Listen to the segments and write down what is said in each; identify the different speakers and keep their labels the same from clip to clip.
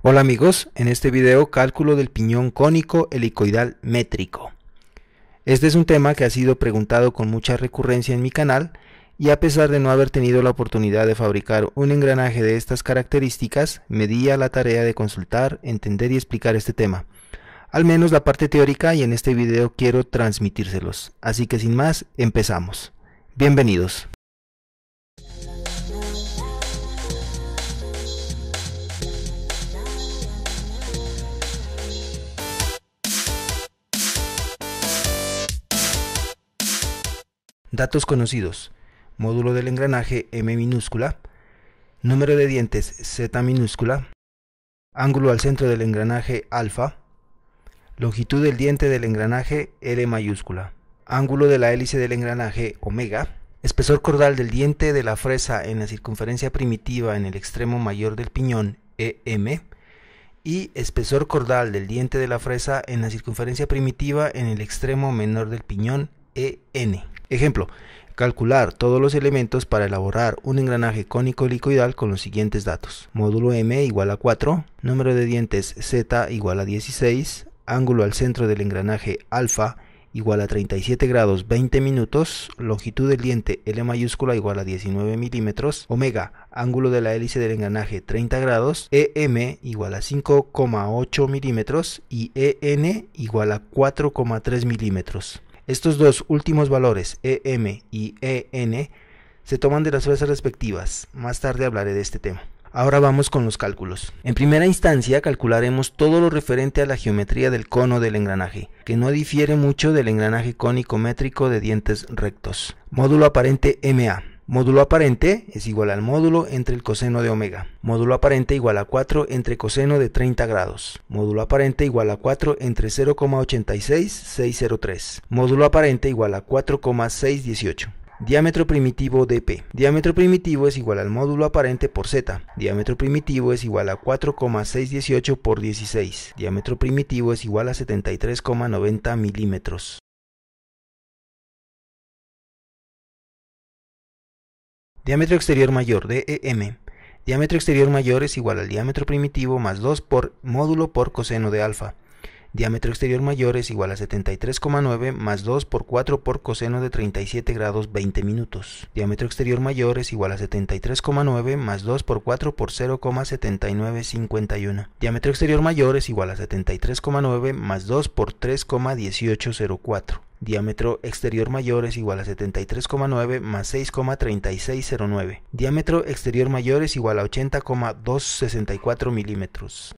Speaker 1: Hola amigos, en este video cálculo del piñón cónico helicoidal métrico. Este es un tema que ha sido preguntado con mucha recurrencia en mi canal y a pesar de no haber tenido la oportunidad de fabricar un engranaje de estas características, me di a la tarea de consultar, entender y explicar este tema. Al menos la parte teórica y en este video quiero transmitírselos. Así que sin más, empezamos. Bienvenidos. Datos conocidos. Módulo del engranaje M minúscula. Número de dientes Z minúscula. Ángulo al centro del engranaje alfa. Longitud del diente del engranaje L mayúscula. Ángulo de la hélice del engranaje omega. Espesor cordal del diente de la fresa en la circunferencia primitiva en el extremo mayor del piñón EM y espesor cordal del diente de la fresa en la circunferencia primitiva en el extremo menor del piñón EN. Ejemplo, calcular todos los elementos para elaborar un engranaje cónico helicoidal con los siguientes datos. Módulo M igual a 4, número de dientes Z igual a 16, ángulo al centro del engranaje alfa igual a 37 grados 20 minutos, longitud del diente L mayúscula igual a 19 milímetros, omega, ángulo de la hélice del engranaje 30 grados, EM igual a 5,8 milímetros y EN igual a 4,3 milímetros. Estos dos últimos valores, EM y EN, se toman de las fuerzas respectivas. Más tarde hablaré de este tema. Ahora vamos con los cálculos. En primera instancia calcularemos todo lo referente a la geometría del cono del engranaje, que no difiere mucho del engranaje cónico métrico de dientes rectos. Módulo aparente MA. Módulo aparente es igual al módulo entre el coseno de omega. Módulo aparente igual a 4 entre coseno de 30 grados. Módulo aparente igual a 4 entre 0,86603. Módulo aparente igual a 4,618. Diámetro primitivo de P. Diámetro primitivo es igual al módulo aparente por Z. Diámetro primitivo es igual a
Speaker 2: 4,618 por 16. Diámetro primitivo es igual a 73,90 milímetros. Diámetro exterior mayor, DEM. E diámetro exterior mayor es igual al diámetro
Speaker 1: primitivo más 2 por módulo por coseno de alfa. Diámetro exterior mayor es igual a 73,9 más 2 por 4 por coseno de 37 grados 20 minutos. Diámetro exterior mayor es igual a 73,9 más 2 por 4 por 0,7951. Diámetro exterior mayor es igual a 73,9 más 2 por 3,1804. Diámetro exterior mayor es igual a 73,9 más 6,3609. Diámetro exterior mayor es igual a 80,264
Speaker 2: milímetros.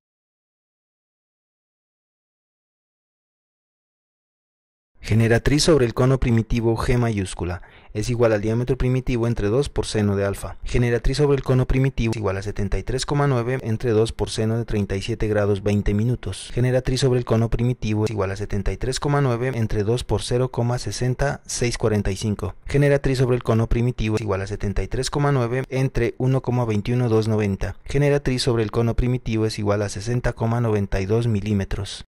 Speaker 2: Generatriz sobre el cono primitivo G mayúscula es igual al diámetro
Speaker 1: primitivo entre 2 por seno de alfa. Generatriz sobre el cono primitivo es igual a 73,9 entre 2 por seno de 37 grados 20 minutos. Generatriz sobre el cono primitivo es igual a 73,9 entre 2 por 0,60645. Generatriz sobre el cono primitivo es igual a 73,9 entre 1,21290. Generatriz sobre el cono
Speaker 2: primitivo es igual a 60,92 milímetros.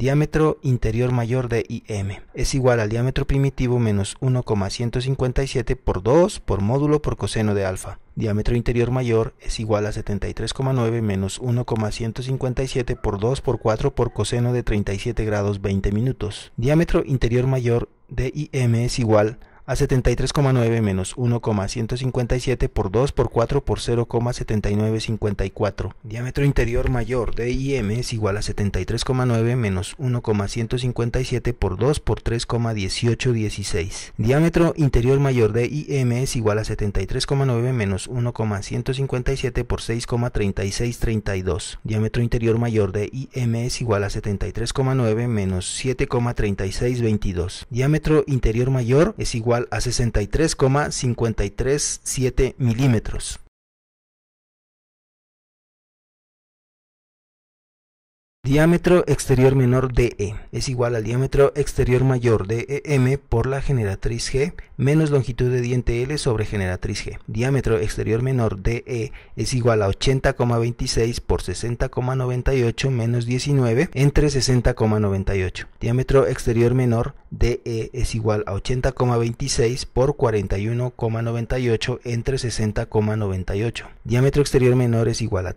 Speaker 2: Diámetro interior mayor de
Speaker 1: IM es igual al diámetro primitivo menos 1,157 por 2 por módulo por coseno de alfa. Diámetro interior mayor es igual a 73,9 menos 1,157 por 2 por 4 por coseno de 37 grados 20 minutos. Diámetro interior mayor de IM es igual a a 73,9 menos 1,157 por 2 por 4 por 0,7954. Diámetro interior mayor de IM es igual a 73,9 menos 1,157 por 2 por 3,1816. Diámetro interior mayor de IM es igual a 73,9 menos 1,157 por 6,3632. Diámetro interior mayor de IM es igual a 73,9 menos 7,3622. Diámetro interior mayor es igual a 63,537
Speaker 2: milímetros. Diámetro exterior menor DE e es igual al diámetro exterior
Speaker 1: mayor de DEM por la generatriz G menos longitud de diente L sobre generatriz G. Diámetro exterior menor DE e es igual a 80,26 por 60,98 menos 19 entre 60,98. Diámetro exterior menor DE e es igual a 80,26 por 41,98 entre 60,98. Diámetro exterior menor es igual a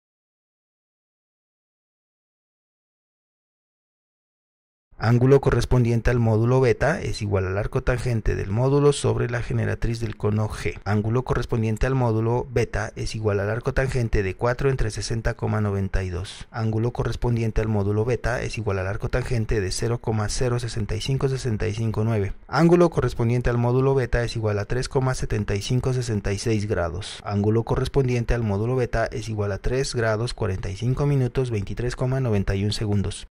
Speaker 2: Ángulo correspondiente al módulo beta es igual al arco tangente
Speaker 1: del módulo sobre la generatriz del cono G. Ángulo correspondiente al módulo beta es igual al arco tangente de 4 entre 60,92. Ángulo correspondiente al módulo beta es igual al arco tangente de 0,065659. Ángulo correspondiente al módulo beta es igual a 3,7566 grados. Ángulo correspondiente al
Speaker 2: módulo beta es igual a 3 grados 45 minutos 23,91 segundos.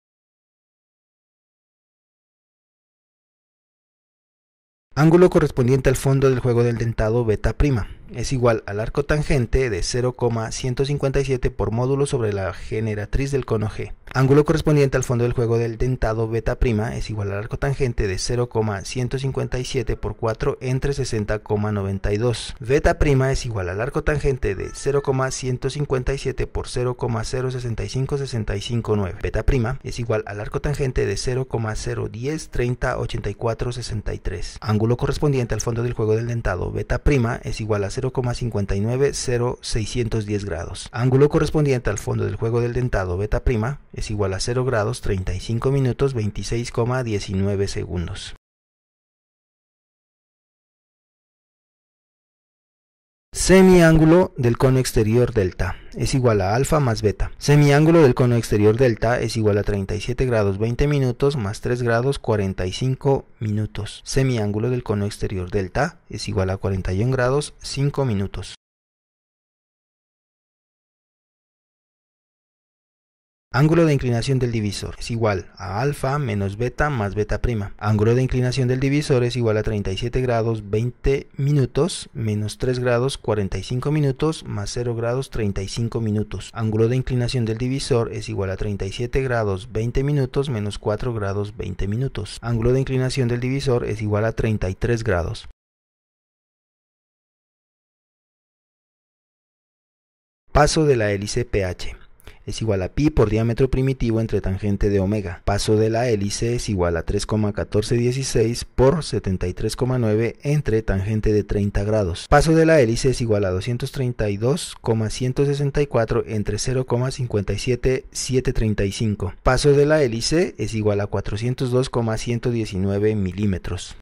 Speaker 2: Ángulo correspondiente al fondo del juego del dentado beta prima es igual al arco tangente de
Speaker 1: 0,157 por módulo sobre la generatriz del cono G. Ángulo correspondiente al fondo del juego del dentado beta prima es igual al arco tangente de 0,157 por 4 entre 60,92. Beta prima es igual al arco tangente de 0,157 por 0,065659. Beta prima es igual al arco tangente de 0,010308463. Ángulo correspondiente al fondo del juego del dentado beta prima es igual a 0,590610 grados. Ángulo correspondiente al fondo del juego del dentado beta prima es igual a 0 grados
Speaker 2: 35 minutos 26,19 segundos. Semiángulo del cono exterior delta es igual a alfa más beta. Semiángulo del cono exterior delta es igual a 37
Speaker 1: grados 20 minutos más 3 grados 45 minutos. Semiángulo del cono
Speaker 2: exterior delta es igual a 41 grados 5 minutos. Ángulo de inclinación del divisor
Speaker 1: es igual a alfa menos beta más beta prima. Ángulo de inclinación del divisor es igual a 37 grados 20 minutos menos 3 grados 45 minutos más 0 grados 35 minutos. Ángulo de inclinación del divisor es igual a 37 grados 20
Speaker 2: minutos menos 4 grados 20 minutos. Ángulo de inclinación del divisor es igual a 33 grados. Paso de la hélice PH es igual a pi por diámetro primitivo entre tangente de
Speaker 1: omega. Paso de la hélice es igual a 3,1416 por 73,9 entre tangente de 30 grados. Paso de la hélice es igual a 232,164 entre 0,57735. Paso de la hélice es igual a 402,119 milímetros.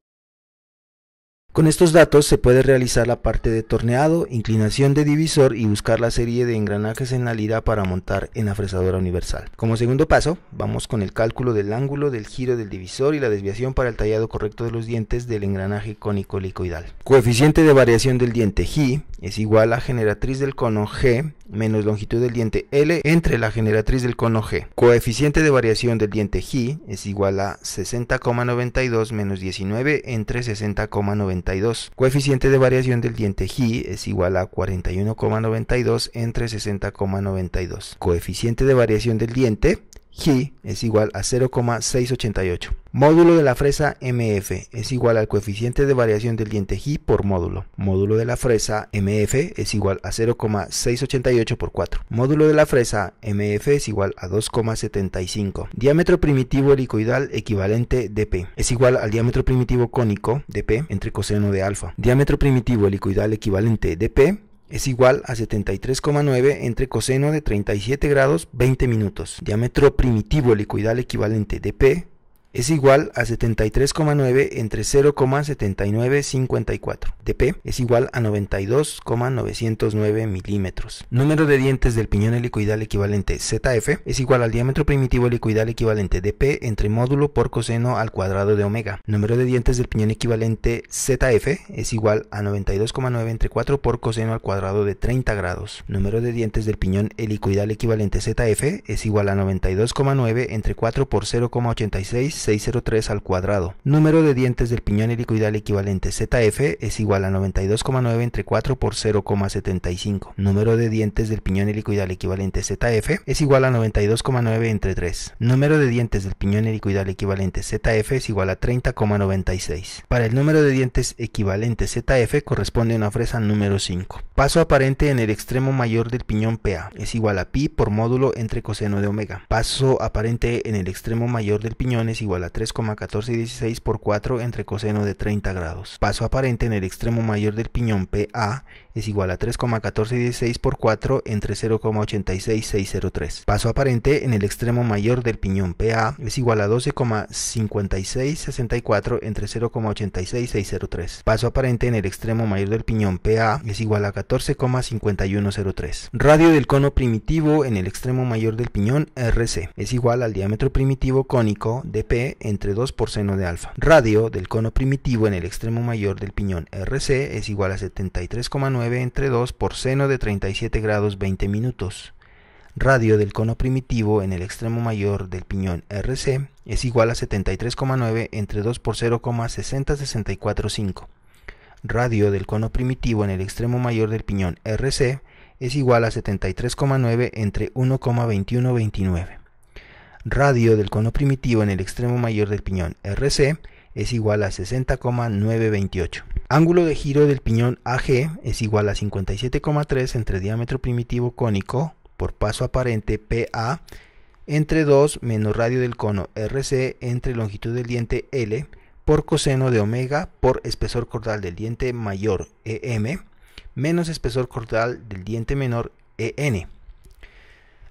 Speaker 1: Con estos datos se puede realizar la parte de torneado, inclinación de divisor y buscar la serie de engranajes en la lira para montar en la fresadora universal. Como segundo paso, vamos con el cálculo del ángulo del giro del divisor y la desviación para el tallado correcto de los dientes del engranaje cónico helicoidal. Coeficiente de variación del diente G es igual a generatriz del cono G menos longitud del diente L entre la generatriz del cono G. Coeficiente de variación del diente G es igual a 60,92 menos 19 entre 60,92. Coeficiente de variación del diente G es igual a 41,92 entre 60,92. Coeficiente de variación del diente g es igual a 0,688. Módulo de la fresa MF es igual al coeficiente de variación del diente G por módulo. Módulo de la fresa MF es igual a 0,688 por 4. Módulo de la fresa MF es igual a 2,75. Diámetro primitivo helicoidal equivalente dp es igual al diámetro primitivo cónico dp entre coseno de alfa. Diámetro primitivo helicoidal equivalente dp es igual a 73,9 entre coseno de 37 grados 20 minutos, diámetro primitivo helicoidal equivalente de P es igual a 73,9 entre 0,7954. DP es igual a 92,909 milímetros. Número de dientes del piñón helicoidal equivalente ZF es igual al diámetro primitivo helicoidal equivalente DP entre módulo por coseno al cuadrado de omega. Número de dientes del piñón equivalente ZF es igual a 92,9 entre 4 por coseno al cuadrado de 30 grados. Número de dientes del piñón helicoidal equivalente ZF es igual a 92,9 entre 4 por 0,86 6,03 al cuadrado. Número de dientes del piñón helicoidal equivalente ZF es igual a 92,9 entre 4 por 0,75. Número de dientes del piñón helicoidal equivalente ZF es igual a 92,9 entre 3. Número de dientes del piñón helicoidal equivalente ZF es igual a 30,96. Para el número de dientes equivalente ZF corresponde una fresa número 5. Paso aparente en el extremo mayor del piñón PA es igual a pi por módulo entre coseno de omega. Paso aparente en el extremo mayor del piñón es igual igual a 3,1416 por 4 entre coseno de 30 grados. Paso aparente en el extremo mayor del piñón PA es igual a 3,1416 por 4 entre 0,86603. Paso aparente en el extremo mayor del piñón PA es igual a 12,5664 entre 0,86603. Paso aparente en el extremo mayor del piñón PA es igual a 14,5103. Radio del cono primitivo en el extremo mayor del piñón RC es igual al diámetro primitivo cónico DP entre 2 por seno de alfa. Radio del cono primitivo en el extremo mayor del piñón RC es igual a 73,9 entre 2 por seno de 37 grados 20 minutos. Radio del cono primitivo en el extremo mayor del piñón RC es igual a 73,9 entre 2 por 0,60645. Radio del cono primitivo en el extremo mayor del piñón RC es igual a 73,9 entre 1,2129. Radio del cono primitivo en el extremo mayor del piñón RC es es igual a 60,928. Ángulo de giro del piñón AG es igual a 57,3 entre diámetro primitivo cónico por paso aparente PA entre 2 menos radio del cono RC entre longitud del diente L por coseno de omega por espesor cordal del diente mayor EM menos espesor cordal del diente menor EN.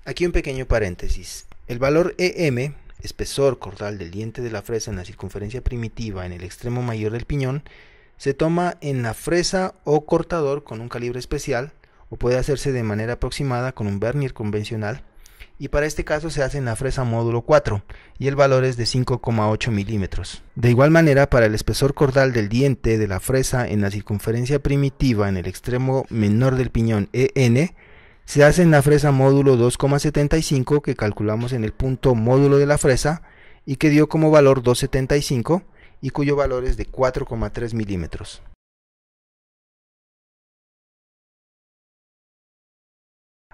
Speaker 1: Aquí un pequeño paréntesis. El valor EM espesor cordal del diente de la fresa en la circunferencia primitiva en el extremo mayor del piñón, se toma en la fresa o cortador con un calibre especial o puede hacerse de manera aproximada con un vernier convencional y para este caso se hace en la fresa módulo 4 y el valor es de 5,8 milímetros. De igual manera, para el espesor cordal del diente de la fresa en la circunferencia primitiva en el extremo menor del piñón EN, se hace en la fresa módulo 2,75 que calculamos en el punto módulo de la fresa
Speaker 2: y que dio como valor 2,75 y cuyo valor es de 4,3 milímetros.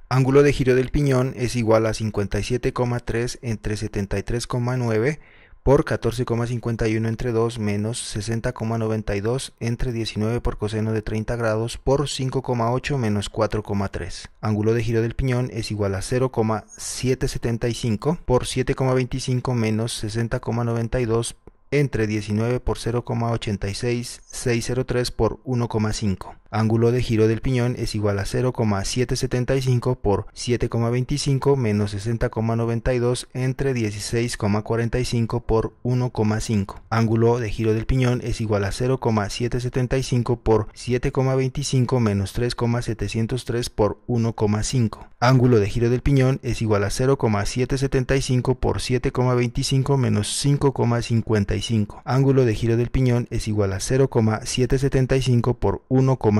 Speaker 2: Ángulo de giro del piñón es igual a 57,3 entre 73,9
Speaker 1: por 14,51 entre 2 menos 60,92 entre 19 por coseno de 30 grados por 5,8 menos 4,3. Ángulo de giro del piñón es igual a 0,775 por 7,25 menos 60,92 entre 19 por 0,86603 por 1,5 ángulo de giro del piñón es igual a 0,775 por 7,25 menos 60,92 entre 16,45 por 1,5. Ángulo de giro del piñón es igual a 0,775 por 7,25 menos 3,703 por 1,5. Ángulo de giro del piñón es igual a 0,775 por 7,25 menos 5,55. Ángulo de giro del piñón es igual a 0,775 por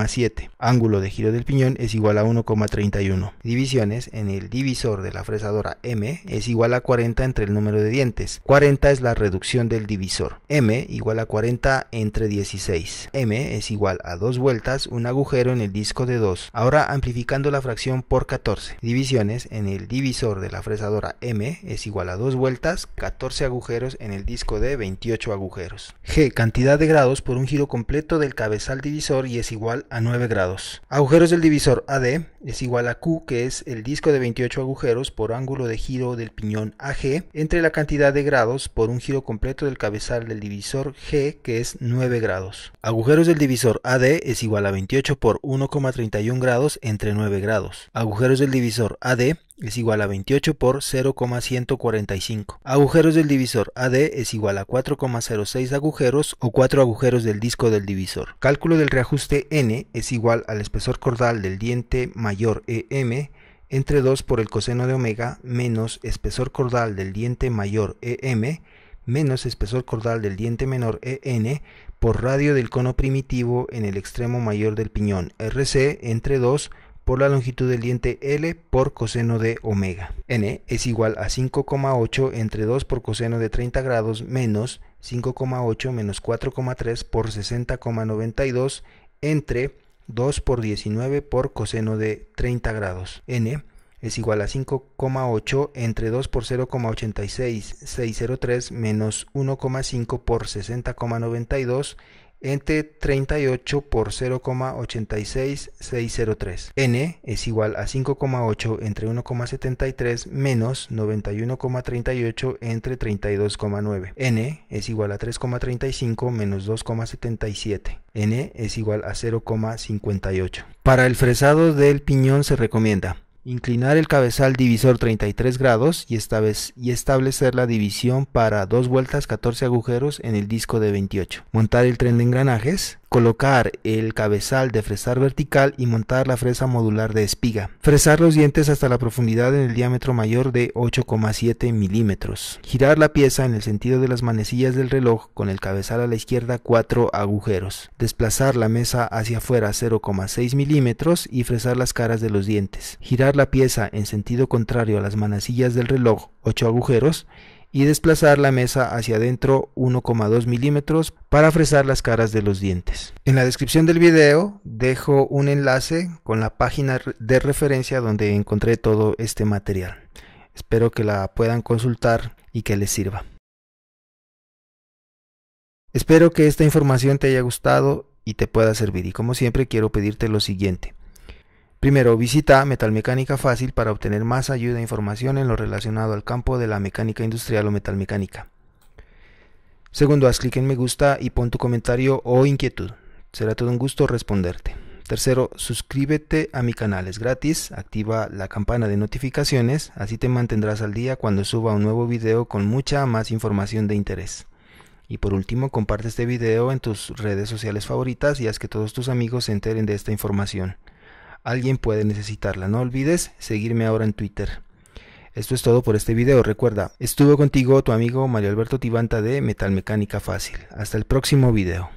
Speaker 1: 7 Ángulo de giro del piñón es igual a 1,31. Divisiones en el divisor de la fresadora M es igual a 40 entre el número de dientes. 40 es la reducción del divisor. M igual a 40 entre 16. M es igual a 2 vueltas, un agujero en el disco de 2. Ahora amplificando la fracción por 14. Divisiones en el divisor de la fresadora M es igual a 2 vueltas, 14 agujeros en el disco de 28 agujeros. G. Cantidad de grados por un giro completo del cabezal divisor y es igual a a 9 grados. Agujeros del divisor AD es igual a Q, que es el disco de 28 agujeros por ángulo de giro del piñón AG, entre la cantidad de grados por un giro completo del cabezal del divisor G, que es 9 grados. Agujeros del divisor AD es igual a 28 por 1,31 grados entre 9 grados. Agujeros del divisor AD es igual a 28 por 0,145. Agujeros del divisor AD es igual a 4,06 agujeros o 4 agujeros del disco del divisor. Cálculo del reajuste N es igual al espesor cordal del diente mayor EM entre 2 por el coseno de omega menos espesor cordal del diente mayor EM menos espesor cordal del diente menor EN por radio del cono primitivo en el extremo mayor del piñón RC entre 2 por la longitud del diente L por coseno de omega. N es igual a 5,8 entre 2 por coseno de 30 grados menos 5,8 menos 4,3 por 60,92 entre 2 por 19 por coseno de 30 grados. N es igual a 5,8 entre 2 por 0,86603 menos 1,5 por 60,92 entre 38 por 0,86603. n es igual a 5,8 entre 1,73 menos 91,38 entre 32,9. n es igual a 3,35 menos 2,77. n es igual a 0,58. Para el fresado del piñón se recomienda inclinar el cabezal divisor 33 grados y, establecer la división para dos vueltas 14 agujeros en el disco de 28, montar el tren de engranajes, colocar el cabezal de fresar vertical y montar la fresa modular de espiga. Fresar los dientes hasta la profundidad en el diámetro mayor de 8,7 milímetros. Girar la pieza en el sentido de las manecillas del reloj con el cabezal a la izquierda 4 agujeros. Desplazar la mesa hacia afuera 0,6 milímetros y fresar las caras de los dientes. Girar la pieza en sentido contrario a las manecillas del reloj 8 agujeros y desplazar la mesa hacia adentro 1,2 milímetros para fresar las caras de los dientes. En la descripción del video dejo un enlace con la página de referencia donde encontré todo este material. Espero que la puedan consultar y que les sirva. Espero que esta información te haya gustado y te pueda servir y como siempre quiero pedirte lo siguiente. Primero, visita Metalmecánica Fácil para obtener más ayuda e información en lo relacionado al campo de la mecánica industrial o metalmecánica. Segundo, haz clic en me gusta y pon tu comentario o inquietud. Será todo un gusto responderte. Tercero, suscríbete a mi canal, es gratis, activa la campana de notificaciones, así te mantendrás al día cuando suba un nuevo video con mucha más información de interés. Y por último, comparte este video en tus redes sociales favoritas y haz que todos tus amigos se enteren de esta información. Alguien puede necesitarla. No olvides seguirme ahora en Twitter. Esto es todo por este video. Recuerda, estuvo contigo tu amigo Mario Alberto Tibanta de Metalmecánica Fácil. Hasta el próximo video.